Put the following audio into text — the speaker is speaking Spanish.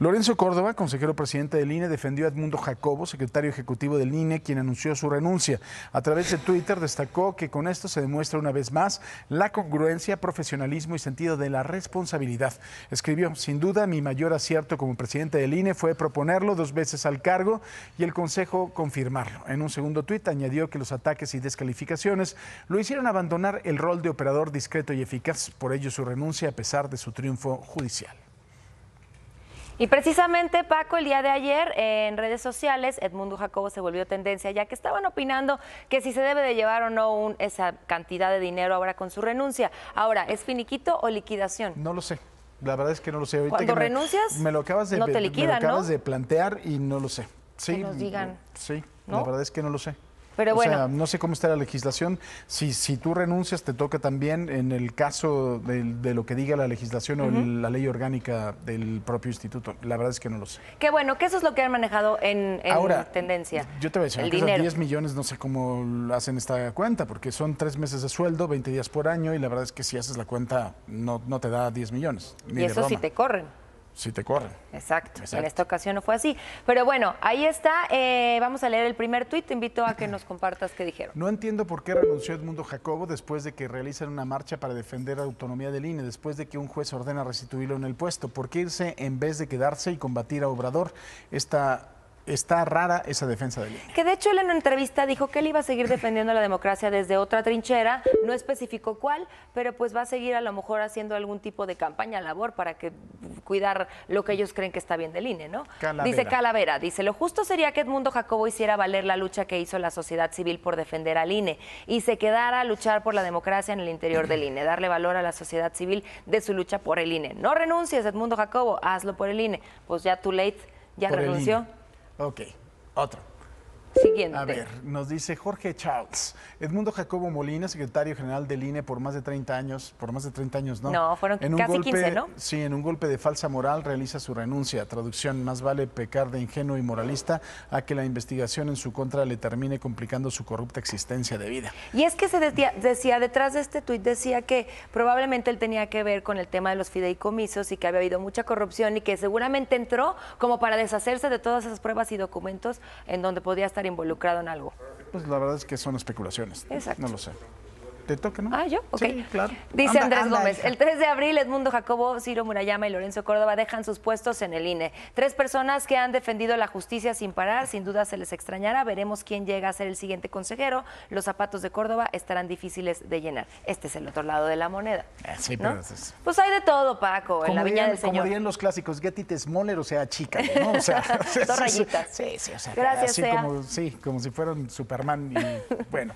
Lorenzo Córdoba, consejero presidente del INE, defendió a Edmundo Jacobo, secretario ejecutivo del INE, quien anunció su renuncia. A través de Twitter destacó que con esto se demuestra una vez más la congruencia, profesionalismo y sentido de la responsabilidad. Escribió, sin duda, mi mayor acierto como presidente del INE fue proponerlo dos veces al cargo y el Consejo confirmarlo. En un segundo tuit añadió que los ataques y descalificaciones lo hicieron abandonar el rol de operador discreto y eficaz, por ello su renuncia a pesar de su triunfo judicial. Y precisamente, Paco, el día de ayer en redes sociales, Edmundo Jacobo se volvió tendencia, ya que estaban opinando que si se debe de llevar o no esa cantidad de dinero ahora con su renuncia. Ahora, ¿es finiquito o liquidación? No lo sé. La verdad es que no lo sé. Cuando renuncias, me, lo acabas de, acabas de plantear y no lo sé. Sí, nos digan. Sí, la verdad es que no lo sé no sé cómo está la legislación. Si, si tú renuncias, te toca también en el caso de, lo que diga la legislación o la ley orgánica del propio instituto. La verdad es que no lo sé. Qué bueno, que eso es lo que han manejado en, en tendencia. Yo te voy a decir, el dinero. 10 millones, no sé cómo hacen esta cuenta, porque son tres meses de sueldo, 20 días por año, y la verdad es que si haces la cuenta, no, te da 10 millones. y eso sí te corren si te corren. Exacto. En esta ocasión no fue así. Pero bueno, ahí está. Eh, vamos a leer el primer tuit. Te invito a que nos compartas qué dijeron. No entiendo por qué renunció Edmundo Jacobo después de que realizan una marcha para defender la autonomía del INE, después de que un juez ordena restituirlo en el puesto. ¿Por qué irse en vez de quedarse y combatir a Obrador? Esta está rara esa defensa del INE. Que de hecho él en una entrevista dijo que él iba a seguir defendiendo la democracia desde otra trinchera, no especificó cuál, pero pues va a seguir a lo mejor haciendo algún tipo de campaña, labor para que cuidar lo que ellos creen que está bien del INE, ¿no? Dice Calavera, dice, lo justo sería que Edmundo Jacobo hiciera valer la lucha que hizo la sociedad civil por defender al INE y se quedara a luchar por la democracia en el interior del INE, darle valor a la sociedad civil de su lucha por el INE. No renuncies, Edmundo Jacobo, hazlo por el INE. Pues ya too late, ya renunció. Ok, otro. A ver, nos dice Jorge Charles. Edmundo Jacobo Molina, secretario general del INE por más de 30 años, por más de 30 años, ¿no? No, fueron casi 15, ¿no? Sí, en un golpe de falsa moral realiza su renuncia. Traducción, más vale pecar de ingenuo y moralista a que la investigación en su contra le termine complicando su corrupta existencia de vida. Y es que se decía, decía detrás de este tuit, decía que probablemente él tenía que ver con el tema de los fideicomisos y que había habido mucha corrupción y que seguramente entró como para deshacerse de todas esas pruebas y documentos en donde podía estar involucrado en algo? Pues la verdad es que son especulaciones. No lo sé te toca, ¿no? Ah, yo, Sí, claro. Dice Andrés Gómez, el 3 de abril Edmundo Jacobo, Ciro Murayama y Lorenzo Córdoba dejan sus puestos en el INE. Tres personas que han defendido la justicia sin parar, sin duda se les extrañará, veremos quién llega a ser el siguiente consejero. Los zapatos de Córdoba estarán difíciles de llenar. Este es el otro lado de la moneda. Sí, Pues hay de todo, Paco, en la viña del Señor. Como dirían los clásicos, Getty, Tesmoler o sea, chica, ¿no? O sea, dos rayitas. Sí, sí, o sea, Gracias, así como, sí, como si fueran Superman y bueno.